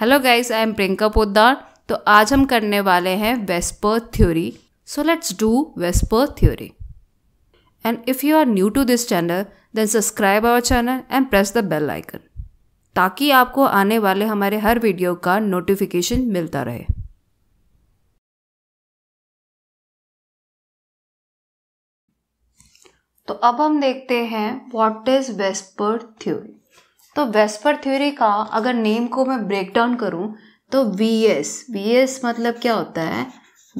Hello guys I am Priyanka Podar तो आज हम करने वाले हैं VSEPR theory so let's do VSEPR theory and if you are new to this channel then subscribe our channel and press the bell icon ताकि आपको आने वाले हमारे हर वीडियो का नोटिफिकेशन मिलता रहे तो अब हम देखते हैं व्हाट इज वेस्पर थ्योरी तो वेस्पर थ्योरी का अगर नेम को मैं ब्रेक डाउन करूँ तो वी एस वी एस मतलब क्या होता है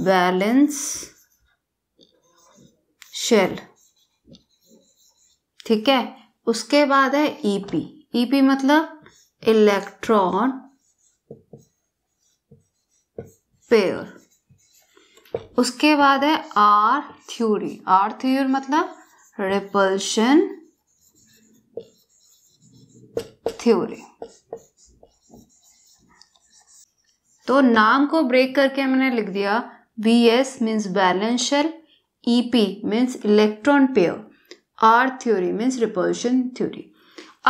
बैलेंस शेल ठीक है उसके बाद है ईपी e ईपी e मतलब इलेक्ट्रॉन पेयर उसके बाद है आर थ्योरी आर थ्योरी मतलब रिपल्शन थ्योरी तो नाम को ब्रेक करके मैंने लिख दिया V S means valence shell E P means electron pair R theory means repulsion theory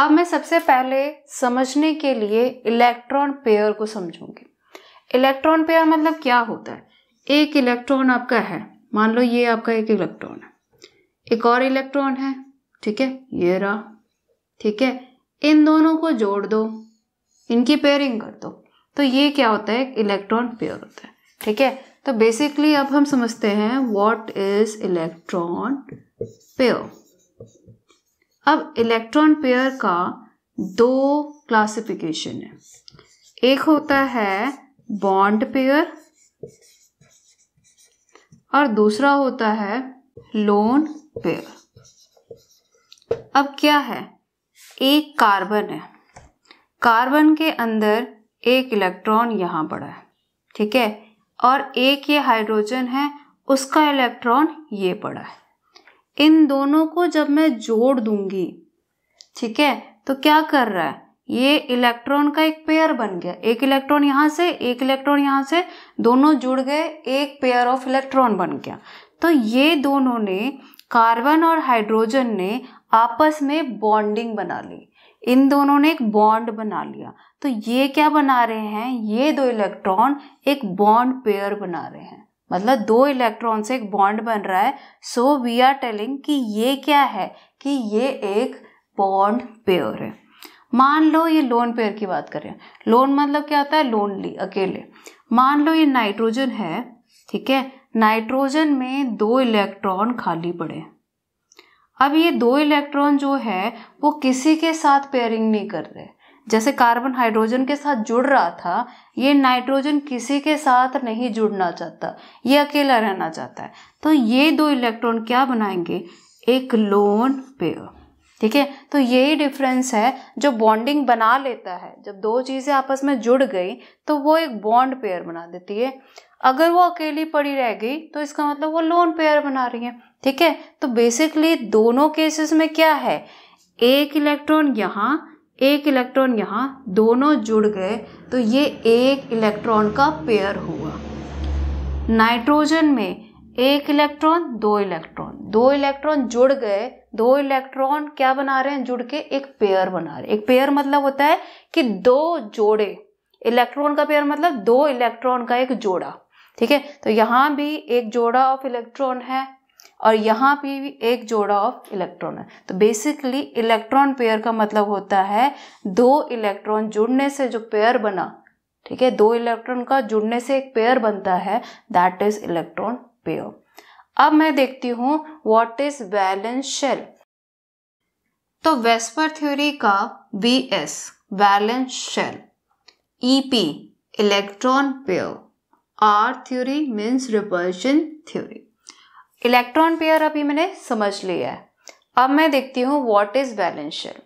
अब मैं सबसे पहले समझने के लिए इलेक्ट्रॉन पेयर को समझूंगी इलेक्ट्रॉन पेयर मतलब क्या होता है एक इलेक्ट्रॉन आपका है मान लो ये आपका एक इलेक्ट्रॉन है एक और इलेक्ट्रॉन है ठीक है ये रहा ठीक है इन दोनों को जोड़ दो इनकी पेयरिंग कर दो तो ये क्या होता है इलेक्ट्रॉन पेयर होता है ठीक है तो बेसिकली अब हम समझते हैं व्हाट इज इलेक्ट्रॉन पेयर अब इलेक्ट्रॉन पेयर का दो क्लासिफिकेशन है एक होता है बॉन्ड पेयर और दूसरा होता है लोन पेयर अब क्या है एक कार्बन है कार्बन के अंदर एक इलेक्ट्रॉन यहाँ पड़ा है ठीक है और एक ये हाइड्रोजन है उसका इलेक्ट्रॉन ये पड़ा है इन दोनों को जब मैं जोड़ दूंगी ठीक है तो क्या कर रहा है ये इलेक्ट्रॉन का एक पेयर बन गया एक इलेक्ट्रॉन यहाँ से एक इलेक्ट्रॉन यहाँ से दोनों जुड़ गए एक पेयर ऑफ इलेक्ट्रॉन बन गया तो ये दोनों ने कार्बन और हाइड्रोजन ने आपस में बॉन्डिंग बना ली इन दोनों ने एक बॉन्ड बना लिया तो ये क्या बना रहे हैं ये दो इलेक्ट्रॉन एक बॉन्ड पेयर बना रहे हैं मतलब दो इलेक्ट्रॉन से एक बॉन्ड बन रहा है सो वी आर टेलिंग कि ये क्या है कि ये एक बॉन्ड पेयर है मान लो ये लोन पेयर की बात करें लोन मतलब क्या होता है लोनली अकेले मान लो ये नाइट्रोजन है ठीक है नाइट्रोजन में दो इलेक्ट्रॉन खाली पड़े अब ये दो इलेक्ट्रॉन जो है वो किसी के साथ पेयरिंग नहीं कर रहे जैसे कार्बन हाइड्रोजन के साथ जुड़ रहा था ये नाइट्रोजन किसी के साथ नहीं जुड़ना चाहता ये अकेला रहना चाहता है तो ये दो इलेक्ट्रॉन क्या बनाएंगे एक लोन पेयर ठीक है तो यही डिफरेंस है जो बॉन्डिंग बना लेता है जब दो चीज़ें आपस में जुड़ गई तो वो एक बॉन्ड पेयर बना देती है अगर वो अकेली पड़ी रह गई तो इसका मतलब वो लोन पेयर बना रही है ठीक है तो बेसिकली दोनों केसेस में क्या है एक इलेक्ट्रॉन यहाँ एक इलेक्ट्रॉन यहाँ दोनों जुड़ गए तो ये एक इलेक्ट्रॉन का पेयर हुआ नाइट्रोजन में एक इलेक्ट्रॉन दो इलेक्ट्रॉन दो इलेक्ट्रॉन जुड़ गए दो इलेक्ट्रॉन क्या बना रहे हैं जुड़ के एक पेयर बना रहे हैं एक पेयर मतलब होता है कि दो जोड़े इलेक्ट्रॉन का पेयर मतलब दो इलेक्ट्रॉन का एक जोड़ा ठीक है तो यहाँ भी एक जोड़ा ऑफ इलेक्ट्रॉन है और यहाँ पे भी एक जोड़ा ऑफ इलेक्ट्रॉन है तो बेसिकली इलेक्ट्रॉन पेयर का मतलब होता है दो इलेक्ट्रॉन जुड़ने से जो पेयर बना ठीक है दो इलेक्ट्रॉन का जुड़ने से एक पेयर बनता है दैट इज इलेक्ट्रॉन पेयर अब मैं देखती हूँ वॉट इज बैलेंस शेल तो वेस्पर थ्योरी का V S valence shell E P electron pair R theory means repulsion theory electron pair अभी मैंने समझ लिया है अब मैं देखती हूँ वॉट इज बैलेंस शेल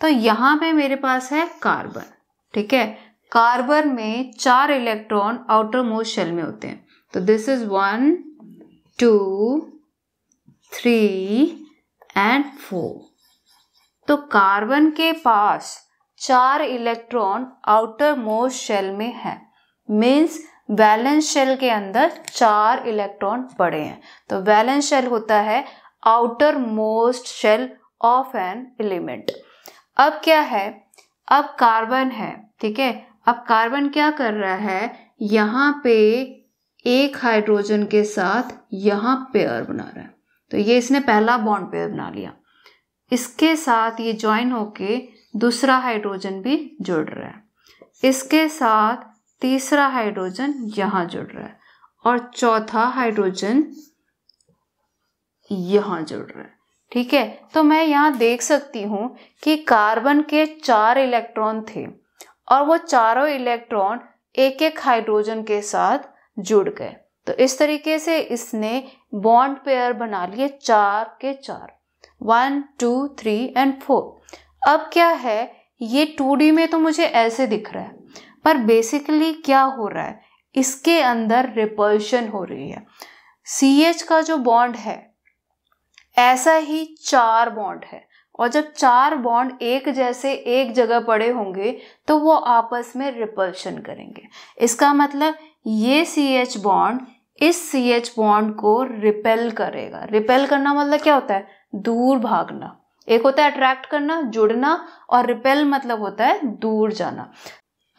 तो यहाँ पे मेरे पास है कार्बन ठीक है कार्बन में चार इलेक्ट्रॉन आउटर मोस्ट शेल में होते हैं तो this is one two three and four तो कार्बन के पास चार इलेक्ट्रॉन आउटर मोस्ट शेल में है मीन्स वैलेंस शेल के अंदर चार इलेक्ट्रॉन पड़े हैं तो वैलेंस शेल होता है outermost shell of an element अब क्या है अब कार्बन है ठीक है अब कार्बन क्या कर रहा है यहाँ पे एक हाइड्रोजन के साथ यहाँ पेयर बना रहा है तो ये इसने पहला बॉन्ड पेयर बना लिया इसके साथ ये ज्वाइन होके दूसरा हाइड्रोजन भी जुड़ रहा है इसके साथ तीसरा हाइड्रोजन यहाँ जुड़ रहा है और चौथा हाइड्रोजन यहाँ जुड़ रहा है ठीक है तो मैं यहाँ देख सकती हूँ कि कार्बन के चार इलेक्ट्रॉन थे और वो चारों इलेक्ट्रॉन एक एक हाइड्रोजन के साथ जुड़ गए तो इस तरीके से इसने बॉन्ड पेयर बना लिए चार के चार one two three and four अब क्या है ये टू में तो मुझे ऐसे दिख रहा है पर बेसिकली क्या हो रहा है इसके अंदर रिपल्शन हो रही है सी एच का जो बॉन्ड है ऐसा ही चार बॉन्ड है और जब चार बॉन्ड एक जैसे एक जगह पड़े होंगे तो वो आपस में रिपल्शन करेंगे इसका मतलब ये सी एच बॉन्ड इस सी एच बॉन्ड को रिपेल करेगा रिपेल करना मतलब क्या होता है दूर भागना एक होता है अट्रैक्ट करना जुड़ना और रिपेल मतलब होता है दूर जाना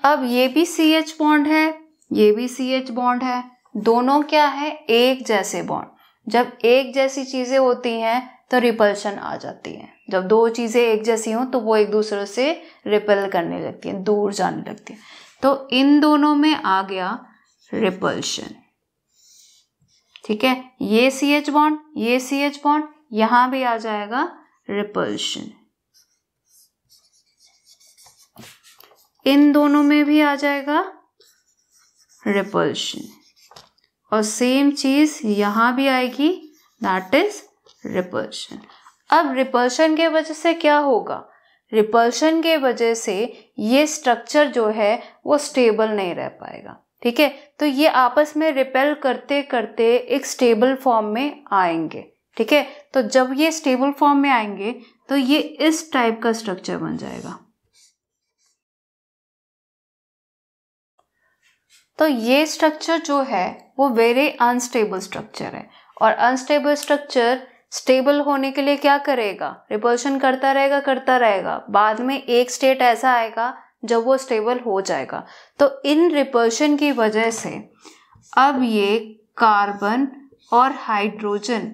अब ये भी सी एच बॉन्ड है ये भी सी एच बॉन्ड है दोनों क्या है एक जैसे बॉन्ड जब एक जैसी चीज़ें होती हैं तो रिपल्शन आ जाती है जब दो चीज़ें एक जैसी हों तो वो एक दूसरे से रिपेल करने लगती हैं दूर जाने लगती हैं तो इन दोनों में आ गया रिपल्शन ठीक है ये सी एच बॉन्ड ये सी एच बॉन्ड यहां भी आ जाएगा रिपल्शन इन दोनों में भी आ जाएगा रिपल्शन और सेम चीज़ यहां भी आएगी दैट इज रिपल्शन अब रिपल्शन के वजह से क्या होगा रिपल्शन के वजह से ये स्ट्रक्चर जो है वो स्टेबल नहीं रह पाएगा ठीक है तो ये आपस में रिपेल करते करते एक स्टेबल फॉर्म में आएंगे ठीक है तो जब ये स्टेबल फॉर्म में आएंगे तो ये इस टाइप का स्ट्रक्चर बन जाएगा तो ये स्ट्रक्चर जो है वो वेरी अनस्टेबल स्ट्रक्चर है और अनस्टेबल स्ट्रक्चर स्टेबल होने के लिए क्या करेगा रिपल्शन करता रहेगा करता रहेगा बाद में एक स्टेट ऐसा आएगा जब वो स्टेबल हो जाएगा तो इन रिपल्शन की वजह से अब ये कार्बन और हाइड्रोजन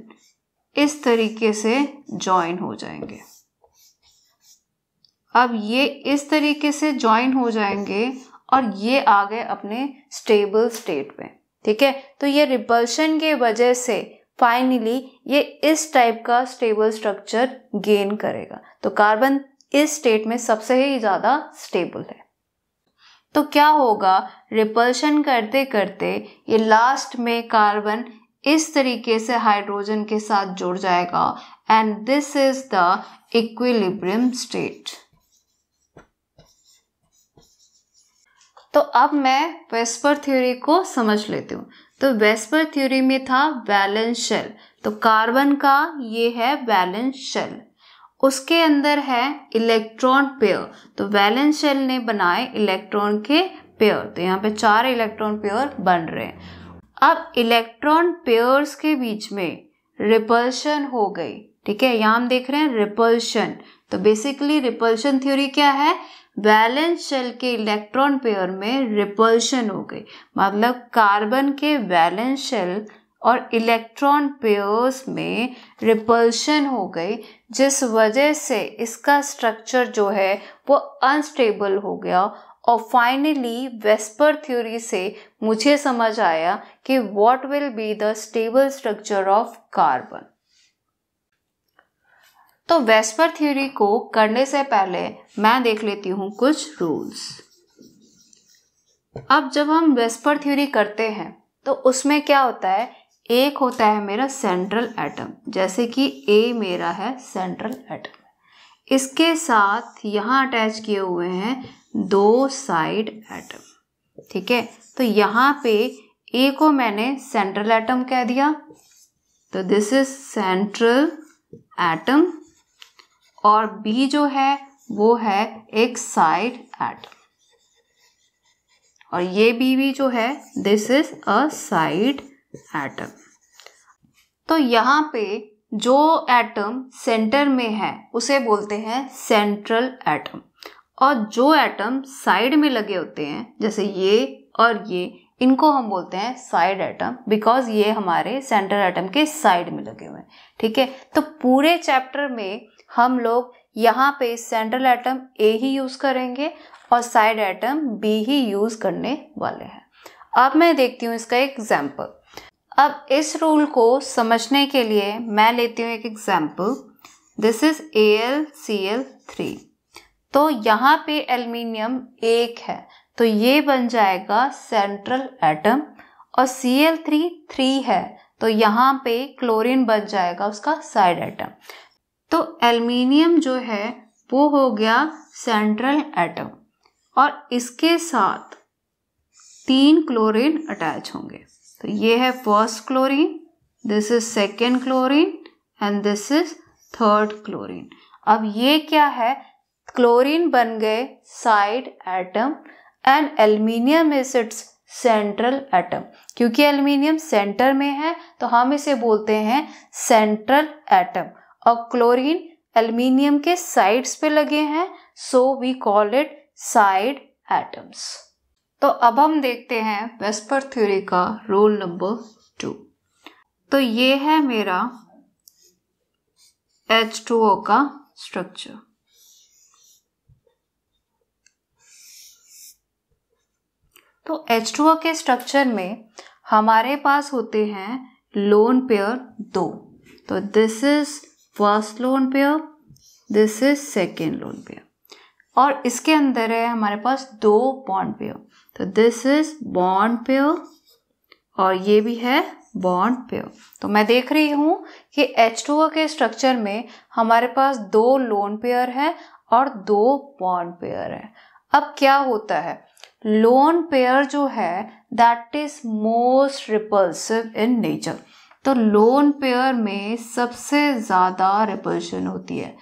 इस तरीके से ज्वाइन हो जाएंगे अब ये इस तरीके से ज्वाइन हो जाएंगे और ये आ गए अपने स्टेबल स्टेट में ठीक है तो ये रिपल्शन के वजह से फाइनली ये इस टाइप का स्टेबल स्ट्रक्चर गेन करेगा तो कार्बन इस स्टेट में सबसे ही ज़्यादा स्टेबल है तो क्या होगा रिपल्शन करते करते ये लास्ट में कार्बन इस तरीके से हाइड्रोजन के साथ जुड़ जाएगा and this is the equilibrium state तो अब मैं वेस्पर थ्योरी को समझ लेती हूँ तो वेस्पर थ्योरी में था बैलेंस शेल तो कार्बन का ये है बैलेंस शेल उसके अंदर है इलेक्ट्रॉन पेयर तो वैलेंस शेल ने बनाए इलेक्ट्रॉन के पेयर तो यहाँ पे चार इलेक्ट्रॉन पेयर बन रहे हैं अब इलेक्ट्रॉन पेयर्स के बीच में रिपल्शन हो गई ठीक है यहाँ हम देख रहे हैं रिपल्शन तो बेसिकली रिपल्शन थ्योरी क्या है वैलेंस शेल के इलेक्ट्रॉन पेयर में रिपल्शन हो गई मतलब कार्बन के वैलेंस शेल और इलेक्ट्रॉन पेयर्स में रिपल्शन हो गई जिस वजह से इसका स्ट्रक्चर जो है वो अनस्टेबल हो गया और फाइनली वेस्पर थ्योरी से मुझे समझ आया कि what will be the stable structure of carbon तो वेस्पर थ्योरी को करने से पहले मैं देख लेती हूँ कुछ रूल्स अब जब हम वेस्पर थ्योरी करते हैं तो उसमें क्या होता है एक होता है मेरा सेंट्रल एटम जैसे कि ए मेरा है सेंट्रल एटम इसके साथ यहाँ अटैच किए हुए हैं दो साइड एटम ठीक है तो यहाँ पे ए को मैंने सेंट्रल एटम कह दिया तो दिस इज सेंट्रल एटम और बी जो है वो है एक साइड एट और ये बी भी जो है this is a side atom तो यहाँ पे जो एटम सेंटर में है उसे बोलते हैं सेंट्रल एटम और जो एटम साइड में लगे होते हैं जैसे ये और ये इनको हम बोलते हैं साइड एटम बिकॉज ये हमारे सेंटर एटम के साइड में लगे हुए हैं ठीक है तो पूरे चैप्टर में हम लोग यहाँ पे सेंट्रल एटम ए ही यूज़ करेंगे और साइड एटम बी ही यूज़ करने वाले हैं अब मैं देखती हूँ इसका एग्जाम्पल अब इस रूल को समझने के लिए मैं लेती हूँ एक example this is A L C L three तो यहाँ पे एल्यूमिनियम एक है तो ये बन जाएगा सेंट्रल एटम और सी एल थ्री थ्री है तो यहाँ पे क्लोरीन बन जाएगा उसका साइड एटम तो एल्मीनियम जो है वो हो गया सेंट्रल एटम और इसके साथ तीन क्लोरीन अटैच होंगे तो ये है first chlorine this is second chlorine and this is third chlorine अब ये क्या है क्लोरीन बन गए side atom and aluminium is its central atom क्योंकि एल्युमिनियम सेंटर में है तो हम इसे बोलते हैं सेंट्रल एटम और क्लोरीन एल्युमिनियम के साइड्स पे लगे हैं so we call it side atoms तो अब हम देखते हैं वेस्पर थ्योरी का रूल नंबर टू तो ये है मेरा एच टू ओ का स्ट्रक्चर तो एच टू ओ के स्ट्रक्चर में हमारे पास होते हैं लोन पेयर दो तो this is first lone pair this is second lone pair और इसके अंदर है हमारे पास दो बॉन्ड पेयर तो दिस इज बॉन्ड पेयर और ये भी है बॉन्ड पेयर तो मैं देख रही हूँ कि एच टू के स्ट्रक्चर में हमारे पास दो लोन पेयर है और दो बॉन्ड पेयर है अब क्या होता है लोन पेयर जो है that is most repulsive in nature तो लोन पेयर में सबसे ज़्यादा रिपल्शन होती है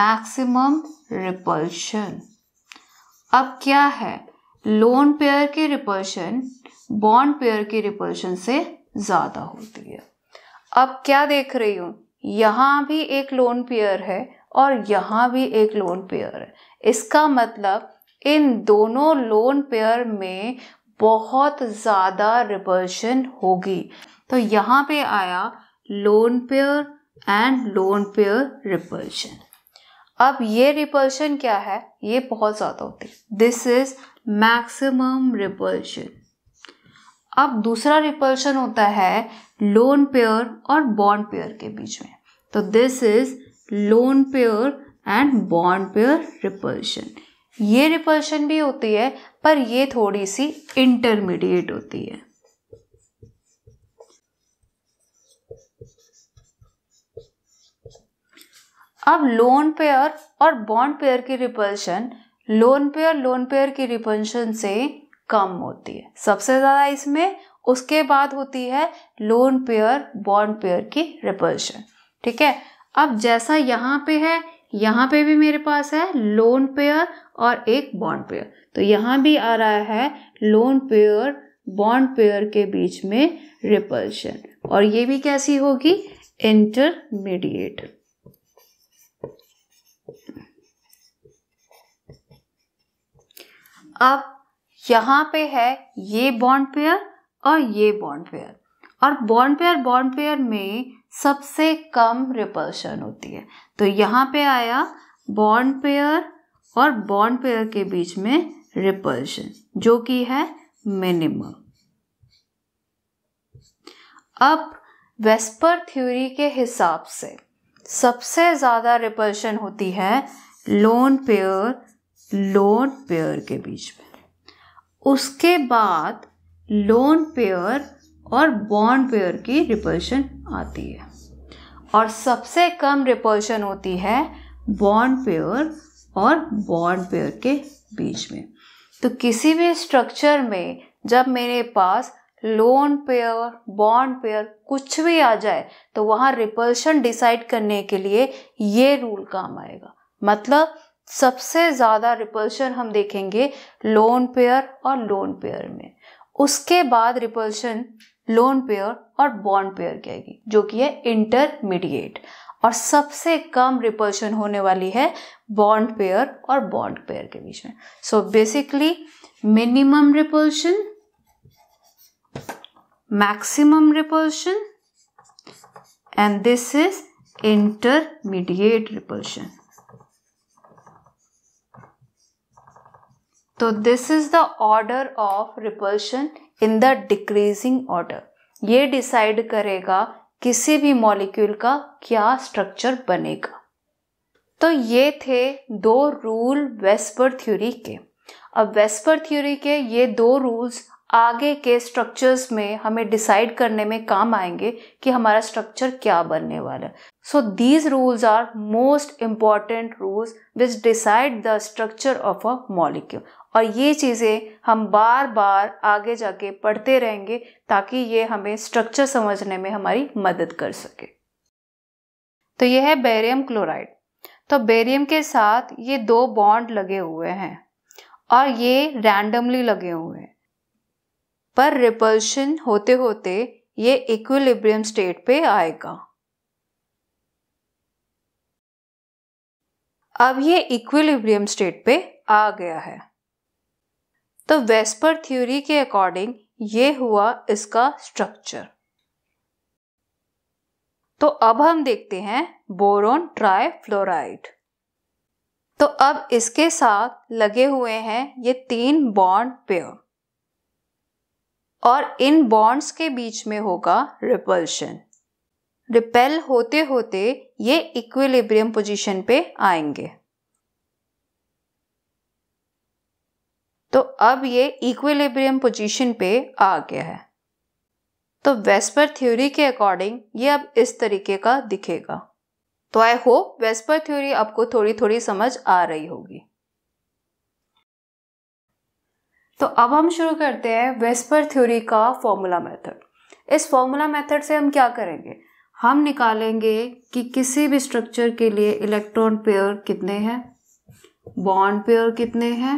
मैक्सिमम रिपल्शन अब क्या है लोन पेयर की रिपल्शन बॉन्ड पेयर की रिपल्शन से ज़्यादा होती है अब क्या देख रही हूँ यहाँ भी एक लोन पेयर है और यहाँ भी एक लोन पेयर है इसका मतलब इन दोनों लोन पेयर में बहुत ज़्यादा रिपल्शन होगी तो यहाँ पे आया lone pair and lone pair repulsion अब ये रिपल्शन क्या है ये बहुत ज़्यादा होती है दिस इज मैक्सिमम रिपल्शन अब दूसरा रिपल्शन होता है लोन पेयर और बॉन्ड पेयर के बीच में तो this is lone pair and bond pair repulsion ये रिपल्शन भी होती है पर ये थोड़ी सी इंटरमीडिएट होती है अब लोन पेयर और बॉन्ड पेयर की repulsion lone pair lone pair की रिपल्शन से कम होती है सबसे ज़्यादा इसमें उसके बाद होती है लोन पेयर बॉन्ड पेयर की रिपल्शन ठीक है अब जैसा यहाँ पे है यहाँ पे भी मेरे पास है लोन पेयर और एक बॉन्ड पेयर तो यहाँ भी आ रहा है लोन पेयर बॉन्ड पेयर के बीच में रिपल्शन और ये भी कैसी होगी इंटरमीडिएट अब यहां पे है ये बॉन्ड पेयर और ये बॉन्ड पेयर और बॉन्ड पेयर बॉन्ड पेयर में सबसे कम रिपल्शन होती है तो यहां पे आया बॉन्ड पेयर और बॉन्ड पेयर के बीच में रिपल्शन जो कि है मिनिमम अब वेस्पर थ्योरी के हिसाब से सबसे ज़्यादा रिपल्शन होती है लोन पेयर लोन पेयर के बीच में उसके बाद लोन पेयर और बॉन्ड पेयर की रिपल्शन आती है और सबसे कम रिपल्शन होती है बॉन्ड पेयर और बॉन्ड पेयर के बीच में तो किसी भी स्ट्रक्चर में जब मेरे पास लोन पेयर बॉन्ड पेयर कुछ भी आ जाए तो वहाँ रिपल्शन डिसाइड करने के लिए ये रूल काम आएगा मतलब सबसे ज़्यादा रिपल्शन हम देखेंगे लोन पेयर और लोन पेयर में उसके बाद रिपल्शन लोन पेयर और बॉन्ड पेयर की आएगी जो कि है इंटरमीडिएट और सबसे कम रिपल्शन होने वाली है बॉन्ड पेयर और बॉन्ड पेयर के बीच में so basically minimum repulsion maximum repulsion and this is intermediate repulsion. So this is the order of repulsion in the decreasing order. ye decide karega किसी भी मॉलिक्यूल का क्या स्ट्रक्चर बनेगा तो ये थे दो रूल वेस्पर थ्योरी के अब वेस्पर थ्योरी के ये दो रूल्स आगे के स्ट्रक्चर्स में हमें डिसाइड करने में काम आएंगे कि हमारा स्ट्रक्चर क्या बनने वाला है so these rules are most important rules which decide the structure of a molecule और ये चीज़ें हम बार बार आगे जाके पढ़ते रहेंगे ताकि ये हमें स्ट्रक्चर समझने में हमारी मदद कर सके तो ये है बेरियम क्लोराइड तो बेरियम के साथ ये दो बॉन्ड लगे हुए हैं और ये रैंडमली लगे हुए हैं पर रिपल्शन होते होते ये इक्विलिब्रियम स्टेट पे आएगा अब ये इक्विलिब्रियम स्टेट पे आ गया है तो वेस्पर थ्योरी के अकॉर्डिंग ये हुआ इसका स्ट्रक्चर तो अब हम देखते हैं बोरोन ट्राइफ्लोराइड तो अब इसके साथ लगे हुए हैं ये तीन बॉन्ड पेयर और इन बॉन्ड्स के बीच में होगा रिपल्शन रिपेल होते होते ये इक्विलिब्रियम पोजीशन पे आएंगे तो अब ये इक्विलिब्रियम पोजीशन पे आ गया है तो वेस्पर थ्योरी के अकॉर्डिंग ये अब इस तरीके का दिखेगा तो आई होप वेस्पर थ्योरी आपको थोड़ी थोड़ी समझ आ रही होगी तो अब हम शुरू करते हैं वेस्पर थ्योरी का फॉर्मूला मेथड इस फॉर्मूला मेथड से हम क्या करेंगे हम निकालेंगे कि किसी भी स्ट्रक्चर के लिए इलेक्ट्रॉन पेयर कितने हैं बॉन्ड पेयर कितने हैं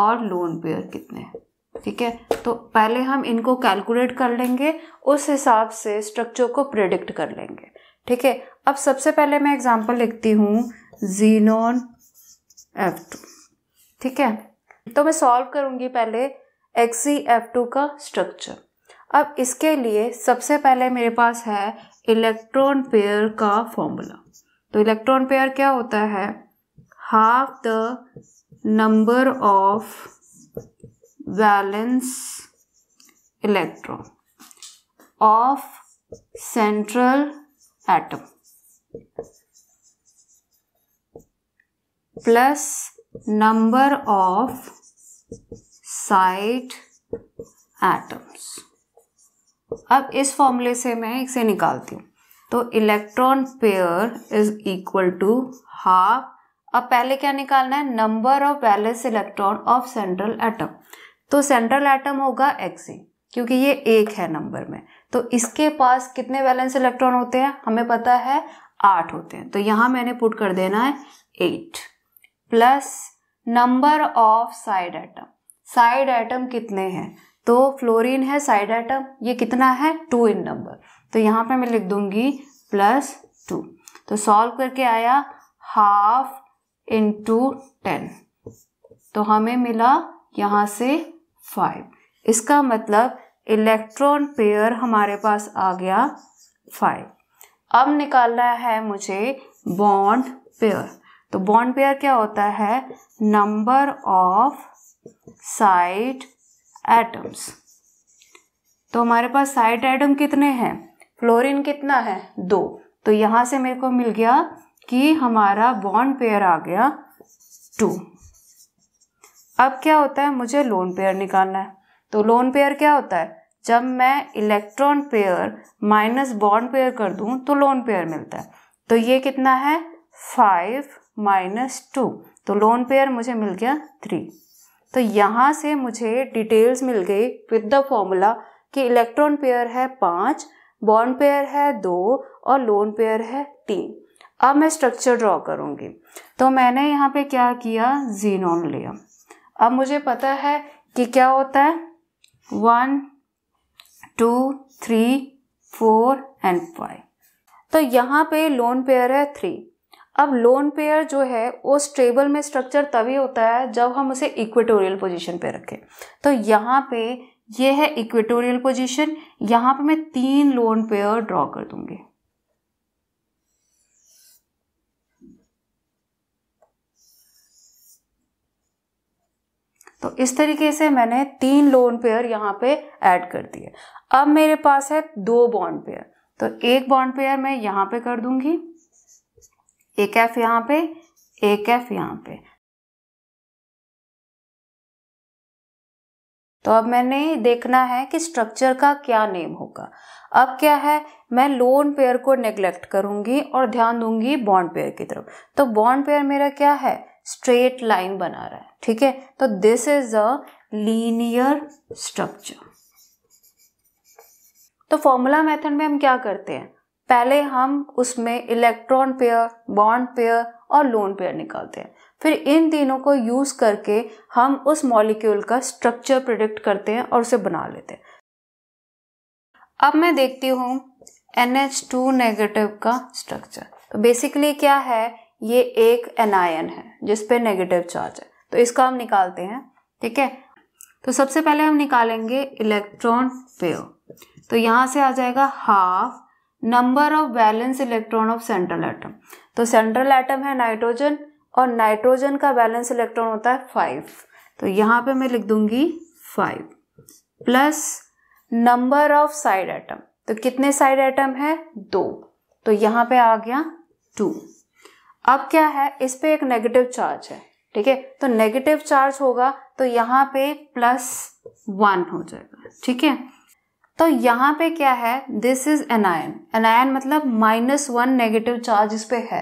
और लोन पेयर कितने हैं ठीक है तो पहले हम इनको कैलकुलेट कर लेंगे उस हिसाब से स्ट्रक्चर को प्रिडिक्ट कर लेंगे ठीक है अब सबसे पहले मैं एग्जांपल लिखती हूँ जीनोन एफ टू ठीक है तो मैं सॉल्व करूँगी पहले एक्स सी एफ टू का स्ट्रक्चर अब इसके लिए सबसे पहले मेरे पास है इलेक्ट्रॉन पेयर का फॉर्मूला तो इलेक्ट्रॉन पेयर क्या होता है half the number of valence electron of central atom plus number of side atoms अब इस फॉर्मूले से मैं इसे निकालती हूँ तो electron pair is equal to half अब पहले क्या निकालना है number of valence electron of central atom तो सेंट्रल एटम होगा एक्सी क्योंकि ये एक है नंबर में तो इसके पास कितने बैलेंस इलेक्ट्रॉन होते हैं हमें पता है आठ होते हैं तो यहाँ मैंने पुट कर देना है eight plus number of side atom side atom कितने हैं तो फ्लोरीन है साइड एटम ये कितना है टू इन नंबर तो यहाँ पे मैं लिख दूंगी प्लस टू तो सॉल्व करके आया हाफ इंटू टेन तो हमें मिला यहाँ से फाइव इसका मतलब इलेक्ट्रॉन पेयर हमारे पास आ गया फाइव अब निकालना है मुझे बॉन्ड पेयर तो बॉन्ड पेयर क्या होता है नंबर ऑफ साइड एटम्स तो हमारे पास साइड एटम कितने हैं फ्लोरीन कितना है दो तो यहाँ से मेरे को मिल गया कि हमारा बॉन्ड पेयर आ गया टू अब क्या होता है मुझे लोन पेयर निकालना है तो लोन पेयर क्या होता है जब मैं electron pair minus bond pair कर दूं तो लोन पेयर मिलता है तो ये कितना है फाइव माइनस टू तो लोन पेयर मुझे मिल गया थ्री तो यहाँ से मुझे डिटेल्स मिल गई विद द फॉर्मूला कि इलेक्ट्रॉन पेयर है पाँच बॉन्ड पेयर है दो और लोन पेयर है तीन अब मैं स्ट्रक्चर ड्रॉ करूँगी तो मैंने यहाँ पे क्या किया जीनोन लिया अब मुझे पता है कि क्या होता है one two three four and five तो यहाँ पे लोन पेयर है थ्री अब लोन पेयर जो है वो स्टेबल में स्ट्रक्चर तभी होता है जब हम उसे इक्वेटोरियल पोजीशन पे रखें तो यहाँ पे ये है इक्वेटोरियल पोजीशन यहाँ पे मैं तीन लोन पेयर ड्रॉ कर दूंगी तो इस तरीके से मैंने तीन लोन पेयर यहाँ पे ऐड कर दिए अब मेरे पास है दो बॉन्ड पेयर तो एक बॉन्ड पेयर मैं यहाँ पे कर दूंगी एक एफ यहाँ पे एक एफ यहाँ पे तो अब मैंने देखना है कि स्ट्रक्चर का क्या नेम होगा अब क्या है मैं लोन पेयर को नेग्लेक्ट करूंगी और ध्यान दूंगी बॉन्ड पेयर की तरफ तो बॉन्ड पेयर मेरा क्या है स्ट्रेट लाइन बना रहा है ठीक है तो this is a linear structure तो फॉर्मूला मेथड में हम क्या करते हैं पहले हम उसमें इलेक्ट्रॉन पेयर बॉन्ड पेयर और लोन पेयर निकालते हैं फिर इन तीनों को यूज़ करके हम उस मॉलिक्यूल का स्ट्रक्चर प्रिडिक्ट करते हैं और उसे बना लेते हैं अब मैं देखती हूँ एन एच टू नेगेटिव का स्ट्रक्चर तो बेसिकली क्या है ये एक एनायन है जिस पे नेगेटिव चार्ज है तो इसका हम निकालते हैं ठीक है तो सबसे पहले हम निकालेंगे इलेक्ट्रॉन पेयर तो यहाँ से आ जाएगा half number of valence electron of central atom तो सेंट्रल एटम है नाइट्रोजन और नाइट्रोजन का बैलेंस इलेक्ट्रॉन होता है फाइव तो यहाँ पे मैं लिख दूंगी five plus number of side atom तो कितने साइड एटम है दो तो यहाँ पे आ गया टू अब क्या है इस पे एक नेगेटिव चार्ज है ठीक है तो नेगेटिव चार्ज होगा तो यहाँ पे प्लस वन हो जाएगा ठीक है तो यहाँ पे क्या है दिस इज एनायन एनायन मतलब माइनस वन नेगेटिव चार्ज इस पे है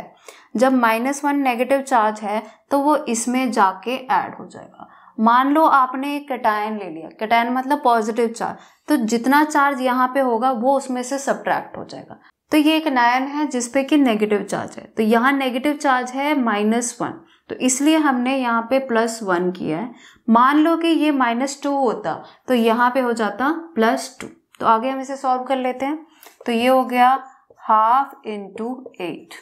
जब माइनस वन नेगेटिव चार्ज है तो वो इसमें जाके ऐड हो जाएगा मान लो आपने एक कटायन ले लिया कटायन मतलब पॉजिटिव चार्ज तो जितना चार्ज यहाँ पे होगा वो उसमें से सब्ट्रैक्ट हो जाएगा तो ये एक नायन है जिसपे कि नेगेटिव चार्ज है तो यहाँ नेगेटिव चार्ज है माइनस वन तो इसलिए हमने यहाँ पे प्लस वन किया है मान लो कि ये माइनस टू होता तो यहाँ पे हो जाता प्लस टू तो आगे हम इसे सॉल्व कर लेते हैं तो ये हो गया हाफ इंटू एट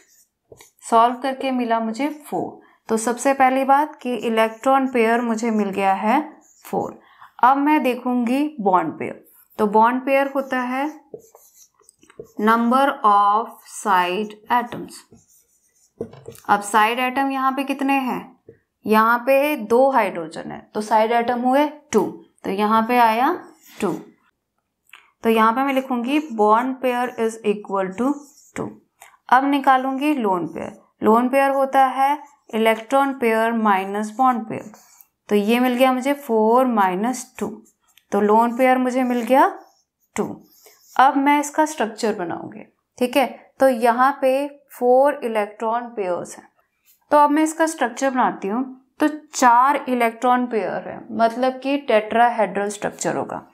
सॉल्व करके मिला मुझे फोर तो सबसे पहली बात कि इलेक्ट्रॉन पेयर मुझे मिल गया है फोर अब मैं देखूंगी बॉन्ड पेयर तो बॉन्ड पेयर होता है नंबर ऑफ साइड एटम्स अब साइड एटम यहाँ पे कितने हैं यहाँ पे दो हाइड्रोजन है तो साइड एटम हुए टू तो यहाँ पे आया टू तो यहाँ पे मैं लिखूंगी bond pair is equal to two अब निकालूंगी लोन पेयर लोन पेयर होता है electron pair minus bond pair तो ये मिल गया मुझे फोर माइनस टू तो लोन पेयर मुझे मिल गया टू अब मैं इसका स्ट्रक्चर बनाऊंगी ठीक है तो यहाँ पे फोर इलेक्ट्रॉन पेयर्स हैं तो अब मैं इसका स्ट्रक्चर बनाती हूँ तो चार इलेक्ट्रॉन पेयर है मतलब कि टेट्राहेड्रल स्ट्रक्चर होगा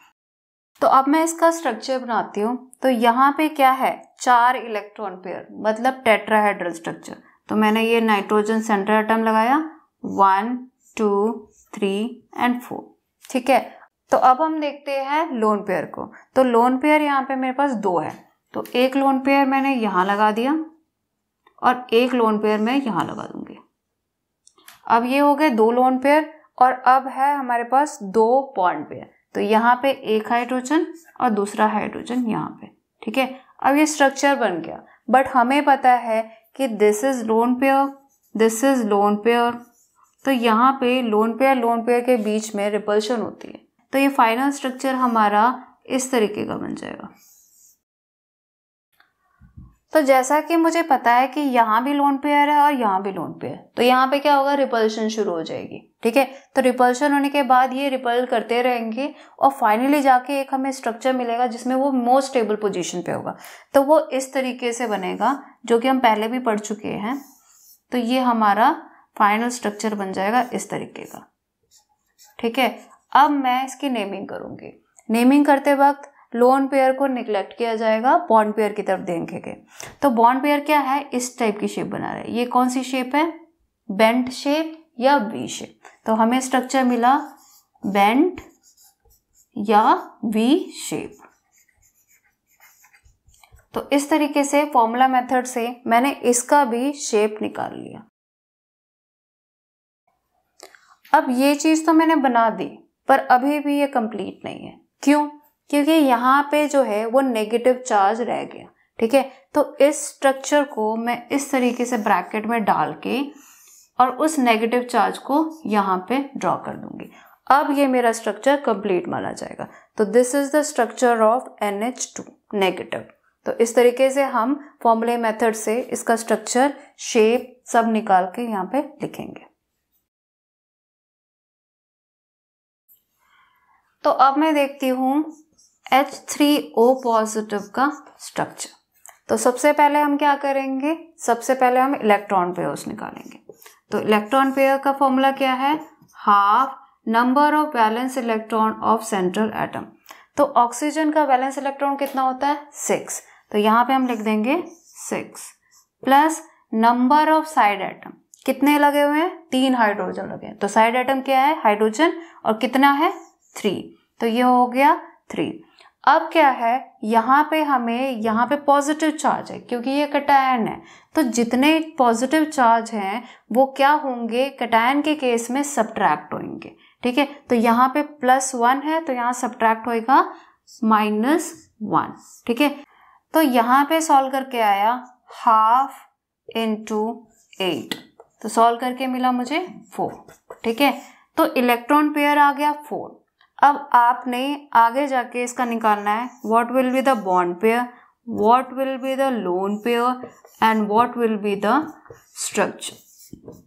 तो अब मैं इसका स्ट्रक्चर बनाती हूँ तो यहाँ पे क्या है चार इलेक्ट्रॉन पेयर मतलब टेट्राहेड्रल स्ट्रक्चर तो मैंने ये नाइट्रोजन सेंटर आइटम लगाया one two three and four ठीक है तो अब हम देखते हैं लोन पेयर को तो लोन पेयर यहाँ पे मेरे पास दो है तो एक लोन पेयर मैंने यहाँ लगा दिया और एक लोन पेयर मैं यहाँ लगा दूंगी अब ये हो गए दो लोन पेयर और अब है हमारे पास दो पॉन्ड पेयर तो यहाँ पे एक हाइड्रोजन और दूसरा हाइड्रोजन यहाँ पे ठीक है अब ये स्ट्रक्चर बन गया बट हमें पता है कि this is lone pair this is lone pair तो यहाँ पे लोन पेयर लोन पेयर के बीच में रिपल्शन होती है तो ये फाइनल स्ट्रक्चर हमारा इस तरीके का बन जाएगा तो जैसा कि मुझे पता है कि यहाँ भी लोन पेयर है और यहाँ भी लोन पेयर तो यहाँ पे क्या होगा रिपल्शन शुरू हो जाएगी ठीक है तो रिपल्शन होने के बाद ये रिपल करते रहेंगे और फाइनली जाके एक हमें स्ट्रक्चर मिलेगा जिसमें वो मोस्ट स्टेबल पोजीशन पे होगा तो वो इस तरीके से बनेगा जो कि हम पहले भी पढ़ चुके हैं तो ये हमारा फाइनल स्ट्रक्चर बन जाएगा इस तरीके का ठीक है अब मैं इसकी नेमिंग करूँगी नेमिंग करते वक्त लोन पेयर को निगलेक्ट किया जाएगा बॉन्ड पेयर की तरफ देखेंगे तो बॉन्ड पेयर क्या है इस टाइप की शेप बना रहे ये कौन सी शेप है बेंट शेप या वी शेप तो हमें स्ट्रक्चर मिला बेंट या वी शेप तो इस तरीके से फॉर्मूला मेथड से मैंने इसका भी शेप निकाल लिया अब ये चीज़ तो मैंने बना दी पर अभी भी ये कंप्लीट नहीं है क्यों क्योंकि यहां पे जो है वो नेगेटिव चार्ज रह गया ठीक है तो इस स्ट्रक्चर को मैं इस तरीके से ब्रैकेट में डाल के और उस नेगेटिव चार्ज को यहाँ पे ड्रॉ कर दूंगी अब ये मेरा स्ट्रक्चर कंप्लीट माना जाएगा तो this is the structure of N H two negative तो इस तरीके से हम फॉर्मूले मेथड से इसका स्ट्रक्चर शेप सब निकाल के यहाँ पे लिखेंगे तो अब मैं देखती हूँ ओ पॉजिटिव का स्ट्रक्चर तो सबसे पहले हम क्या करेंगे सबसे पहले हम इलेक्ट्रॉन पेयर्स निकालेंगे तो इलेक्ट्रॉन पेयर का फॉर्मूला क्या है half number of valence electron of central atom तो ऑक्सीजन का बैलेंस इलेक्ट्रॉन कितना होता है सिक्स तो यहाँ पे हम लिख देंगे six plus number of side atom कितने लगे हुए हैं तीन हाइड्रोजन लगे हैं तो साइड एटम क्या है हाइड्रोजन और कितना है थ्री तो ये हो गया थ्री अब क्या है यहाँ पे हमें यहाँ पे पॉजिटिव चार्ज है क्योंकि ये कटायन है तो जितने पॉजिटिव चार्ज हैं वो क्या होंगे कटायन के केस में सब्ट्रैक्ट होंगे ठीक है तो यहाँ पे प्लस वन है तो यहाँ सब्ट्रैक्ट होएगा माइनस वन ठीक है तो यहाँ पे सॉल्व करके आया हाफ इंटू एट तो सॉल्व करके मिला मुझे फोर ठीक है तो इलेक्ट्रॉन पेयर आ गया फोर अब आपने आगे जाके इसका निकालना है what will be the bond pair what will be the lone pair and what will be the structure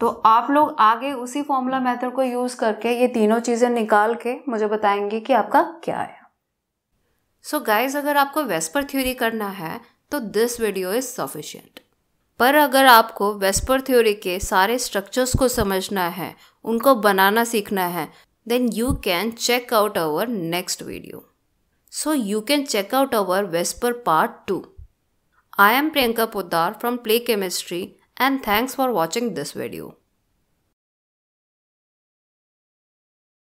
तो आप लोग आगे उसी फॉर्मूला मेथड को यूज़ करके ये तीनों चीज़ें निकाल के मुझे बताएंगे कि आपका क्या है सो so गाइज अगर आपको वेस्पर थ्योरी करना है तो दिस वीडियो इज़ सफिशियंट पर अगर आपको वेस्पर थ्योरी के सारे स्ट्रक्चर्स को समझना है उनको बनाना सीखना है then you can check out our next video so you can check out our VSEPR part two I am Priyanka Poddar from Play Chemistry and thanks for watching this video